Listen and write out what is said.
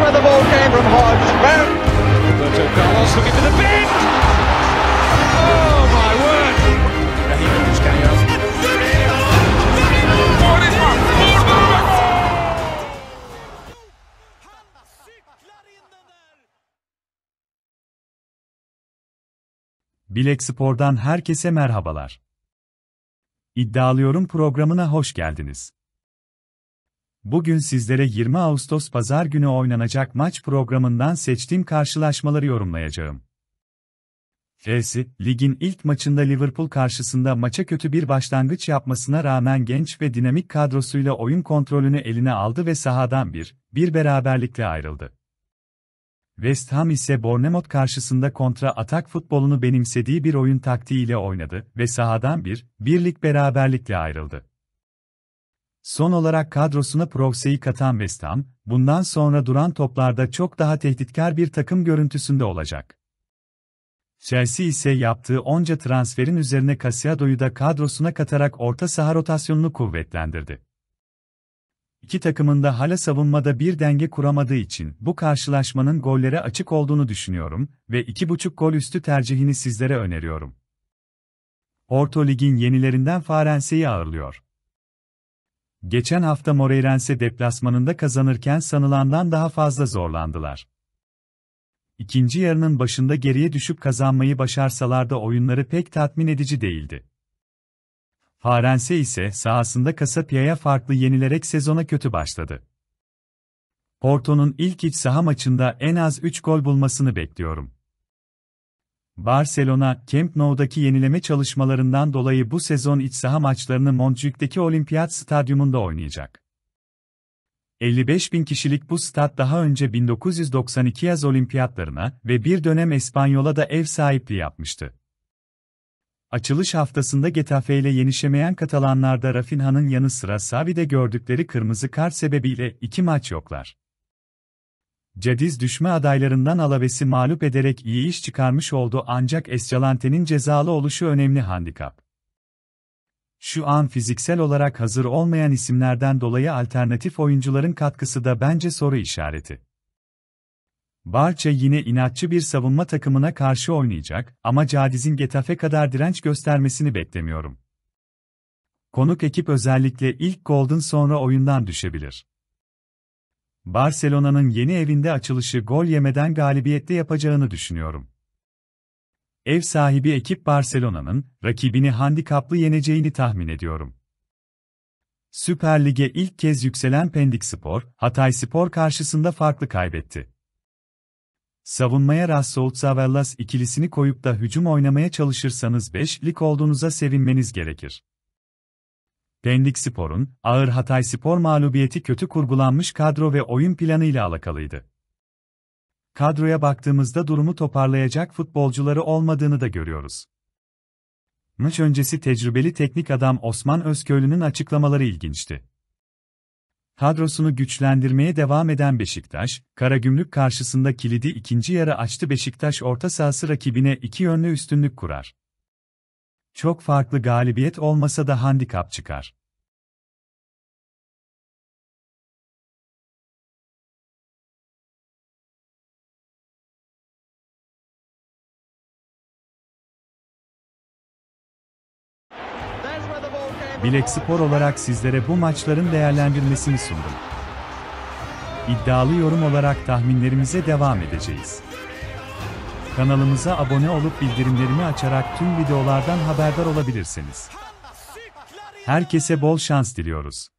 where the ball came from Hodge. Roberto Carlos looking for the bend. Oh my word. Raheem just going up. Bilek Spor'dan herkese merhabalar. İddialıyorum programına hoş geldiniz. Bugün sizlere 20 Ağustos Pazar günü oynanacak maç programından seçtiğim karşılaşmaları yorumlayacağım. Chelsea, ligin ilk maçında Liverpool karşısında maça kötü bir başlangıç yapmasına rağmen genç ve dinamik kadrosuyla oyun kontrolünü eline aldı ve sahadan bir, bir beraberlikle ayrıldı. West Ham ise Bournemouth karşısında kontra atak futbolunu benimsediği bir oyun taktiğiyle oynadı ve sahadan bir, birlik beraberlikle ayrıldı. Son olarak kadrosuna Proxy'yi katan West Ham, bundan sonra duran toplarda çok daha tehditkar bir takım görüntüsünde olacak. Chelsea ise yaptığı onca transferin üzerine Casiado'yu da kadrosuna katarak orta saha rotasyonunu kuvvetlendirdi. İki takımın da hala savunmada bir denge kuramadığı için bu karşılaşmanın gollere açık olduğunu düşünüyorum ve iki buçuk gol üstü tercihini sizlere öneriyorum. Porto Lig'in yenilerinden Farense'yi ağırlıyor. Geçen hafta Moreirense deplasmanında kazanırken sanılandan daha fazla zorlandılar. İkinci yarının başında geriye düşüp kazanmayı başarsalar da oyunları pek tatmin edici değildi. Farense ise sahasında Kasapia'ya farklı yenilerek sezona kötü başladı. Porto'nun ilk iç saha maçında en az 3 gol bulmasını bekliyorum. Barcelona, Camp Nou'daki yenileme çalışmalarından dolayı bu sezon iç saha maçlarını Montjuic'teki Olimpiyat Stadyumunda oynayacak. 55 bin kişilik bu stat daha önce 1992 yaz olimpiyatlarına ve bir dönem İspanyola da ev sahipliği yapmıştı. Açılış haftasında Getafe ile yenişemeyen Katalanlarda Rafinha'nın yanı sıra Savi'de gördükleri kırmızı kart sebebiyle iki maç yoklar. Cadiz düşme adaylarından Alaves'i mağlup ederek iyi iş çıkarmış oldu ancak Escalante'nin cezalı oluşu önemli handikap. Şu an fiziksel olarak hazır olmayan isimlerden dolayı alternatif oyuncuların katkısı da bence soru işareti. Barça yine inatçı bir savunma takımına karşı oynayacak ama Cadiz'in Getafe kadar direnç göstermesini beklemiyorum. Konuk ekip özellikle ilk golden sonra oyundan düşebilir. Barcelona'nın yeni evinde açılışı gol yemeden galibiyetle yapacağını düşünüyorum. Ev sahibi ekip Barcelona'nın rakibini handikaplı yeneceğini tahmin ediyorum. Süper Lig'e ilk kez yükselen Pendik Spor, Hatay Spor karşısında farklı kaybetti. Savunmaya Rassolt Zavallas ikilisini koyup da hücum oynamaya çalışırsanız 5 lig olduğunuza sevinmeniz gerekir. Pendik Spor'un, ağır Hatay Spor mağlubiyeti kötü kurgulanmış kadro ve oyun planı ile alakalıydı. Kadroya baktığımızda durumu toparlayacak futbolcuları olmadığını da görüyoruz. Maç öncesi tecrübeli teknik adam Osman Özköylü'nün açıklamaları ilginçti. Kadrosunu güçlendirmeye devam eden Beşiktaş, Karagümrük karşısında kilidi ikinci yarı açtı Beşiktaş orta sahası rakibine iki yönlü üstünlük kurar. Çok farklı galibiyet olmasa da handikap çıkar. Bilek Spor olarak sizlere bu maçların değerlendirmesini sundum. İddialı yorum olarak tahminlerimize devam edeceğiz. Kanalımıza abone olup bildirimlerimi açarak tüm videolardan haberdar olabilirsiniz. Herkese bol şans diliyoruz.